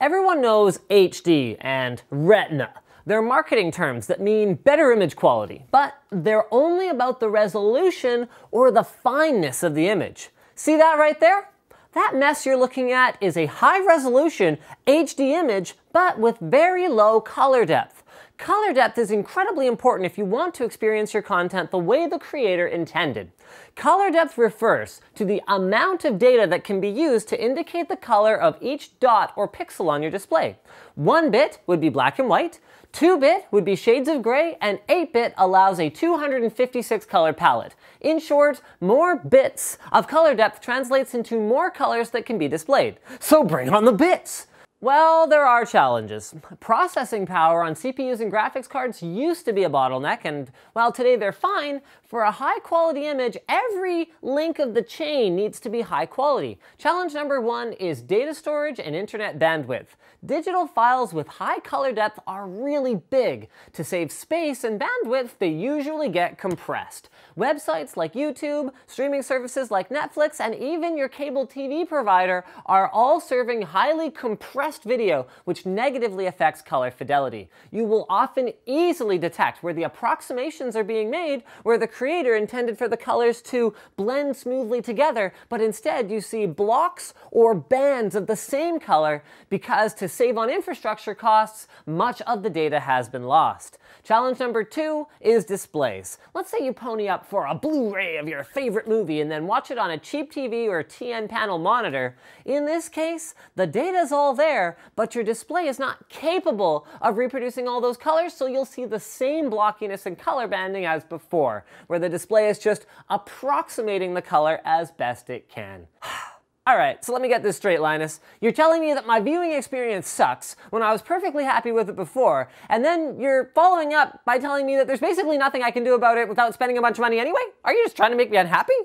Everyone knows HD and Retina. They're marketing terms that mean better image quality, but they're only about the resolution or the fineness of the image. See that right there? That mess you're looking at is a high resolution HD image, but with very low color depth. Color depth is incredibly important if you want to experience your content the way the creator intended. Color depth refers to the amount of data that can be used to indicate the color of each dot or pixel on your display. 1 bit would be black and white, 2-bit would be shades of gray, and 8-bit allows a 256 color palette. In short, more bits of color depth translates into more colors that can be displayed. So bring on the bits! Well, there are challenges. Processing power on CPUs and graphics cards used to be a bottleneck, and while today they're fine, for a high quality image, every link of the chain needs to be high quality. Challenge number one is data storage and internet bandwidth. Digital files with high color depth are really big. To save space and bandwidth, they usually get compressed. Websites like YouTube, streaming services like Netflix, and even your cable TV provider are all serving highly compressed compressed video, which negatively affects color fidelity. You will often easily detect where the approximations are being made, where the creator intended for the colors to blend smoothly together, but instead you see blocks or bands of the same color because to save on infrastructure costs, much of the data has been lost. Challenge number two is displays. Let's say you pony up for a Blu-ray of your favorite movie and then watch it on a cheap TV or TN panel monitor. In this case, the data's all there, there, but your display is not capable of reproducing all those colors, so you'll see the same blockiness and color banding as before, where the display is just approximating the color as best it can. Alright, so let me get this straight, Linus. You're telling me that my viewing experience sucks when I was perfectly happy with it before, and then you're following up by telling me that there's basically nothing I can do about it without spending a bunch of money anyway? Are you just trying to make me unhappy?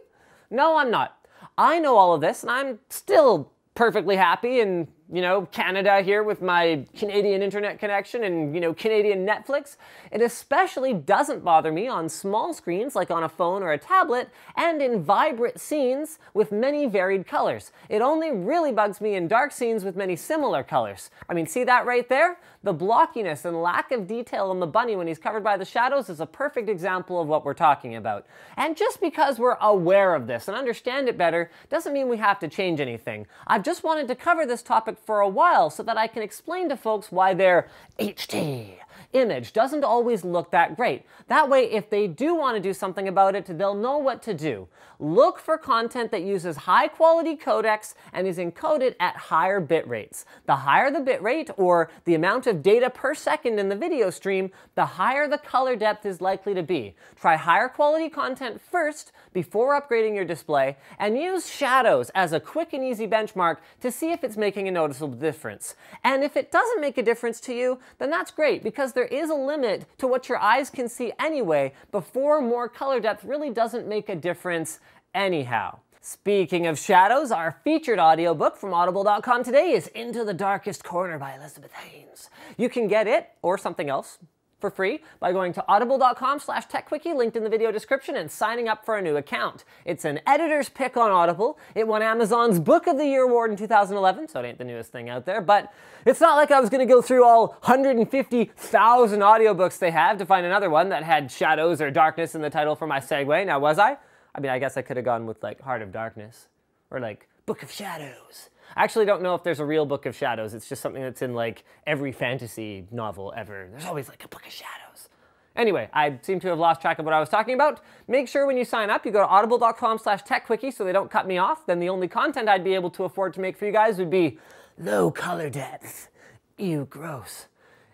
No, I'm not. I know all of this, and I'm still perfectly happy and you know, Canada here with my Canadian internet connection and, you know, Canadian Netflix. It especially doesn't bother me on small screens like on a phone or a tablet and in vibrant scenes with many varied colors. It only really bugs me in dark scenes with many similar colors. I mean, see that right there? The blockiness and lack of detail in the bunny when he's covered by the shadows is a perfect example of what we're talking about. And just because we're aware of this and understand it better doesn't mean we have to change anything. I've just wanted to cover this topic for a while so that I can explain to folks why they're HT image doesn't always look that great. That way, if they do want to do something about it, they'll know what to do. Look for content that uses high quality codecs and is encoded at higher bit rates. The higher the bit rate, or the amount of data per second in the video stream, the higher the color depth is likely to be. Try higher quality content first before upgrading your display, and use shadows as a quick and easy benchmark to see if it's making a noticeable difference. And if it doesn't make a difference to you, then that's great because they're there is a limit to what your eyes can see anyway before more color depth really doesn't make a difference anyhow. Speaking of shadows, our featured audiobook from audible.com today is Into the Darkest Corner by Elizabeth Haynes. You can get it or something else for free by going to audible.com slash techquickie linked in the video description and signing up for a new account. It's an editor's pick on Audible. It won Amazon's Book of the Year award in 2011, so it ain't the newest thing out there, but it's not like I was gonna go through all 150,000 audiobooks they have to find another one that had shadows or darkness in the title for my segue, now was I? I mean, I guess I could have gone with like Heart of Darkness or like Book of Shadows. I actually don't know if there's a real Book of Shadows. It's just something that's in like every fantasy novel ever. There's always like a Book of Shadows. Anyway, I seem to have lost track of what I was talking about. Make sure when you sign up, you go to audible.com slash techquickie so they don't cut me off. Then the only content I'd be able to afford to make for you guys would be low color depth. Ew, gross.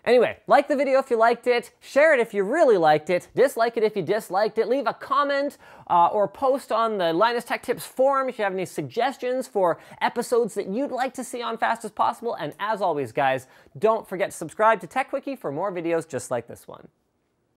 Anyway, like the video if you liked it, share it if you really liked it, dislike it if you disliked it, leave a comment uh, or post on the Linus Tech Tips forum if you have any suggestions for episodes that you'd like to see on Fast as Possible. And as always, guys, don't forget to subscribe to TechWiki for more videos just like this one.